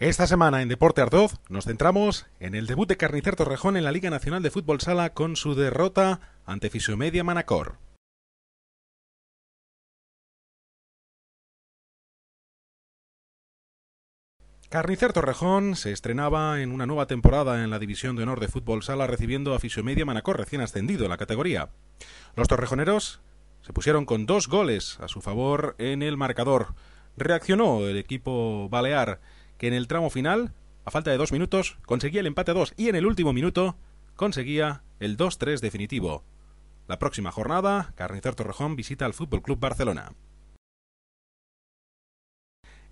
Esta semana en Deporte Ardoz nos centramos en el debut de Carnicer Torrejón en la Liga Nacional de Fútbol Sala con su derrota ante Fisiomedia Manacor. Carnicer Torrejón se estrenaba en una nueva temporada en la División de Honor de Fútbol Sala recibiendo a Fisiomedia Manacor recién ascendido en la categoría. Los torrejoneros se pusieron con dos goles a su favor en el marcador. Reaccionó el equipo balear que en el tramo final, a falta de dos minutos, conseguía el empate a dos y en el último minuto conseguía el 2-3 definitivo. La próxima jornada, Carnicer Torrejón visita al Fútbol Club Barcelona.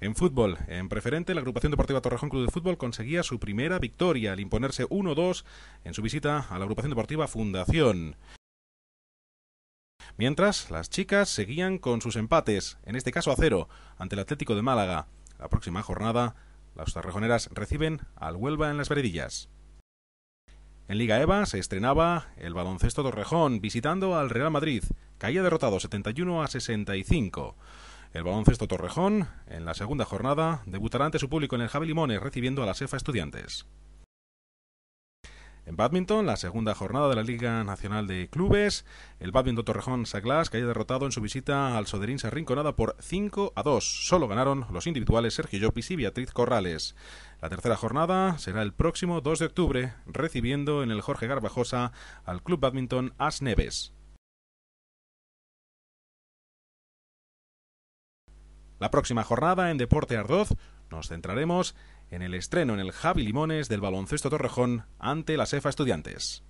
En fútbol, en preferente, la agrupación deportiva Torrejón Club de Fútbol conseguía su primera victoria al imponerse 1-2 en su visita a la agrupación deportiva Fundación. Mientras, las chicas seguían con sus empates, en este caso a cero, ante el Atlético de Málaga. La próxima jornada las torrejoneras reciben al Huelva en las veredillas. En Liga EVA se estrenaba el baloncesto Torrejón visitando al Real Madrid. Caía derrotado 71 a 65. El baloncesto Torrejón, en la segunda jornada, debutará ante su público en el Javi Limones recibiendo a la Sefa Estudiantes. En badminton, la segunda jornada de la Liga Nacional de Clubes, el Badminton Torrejón Saglas haya derrotado en su visita al Soderín Arrinconada por 5 a 2. Solo ganaron los individuales Sergio Llopis y Beatriz Corrales. La tercera jornada será el próximo 2 de octubre, recibiendo en el Jorge Garbajosa al Club Badminton As Neves. La próxima jornada en Deporte Ardoz nos centraremos en el estreno en el Javi Limones del baloncesto Torrejón ante la Cefa Estudiantes.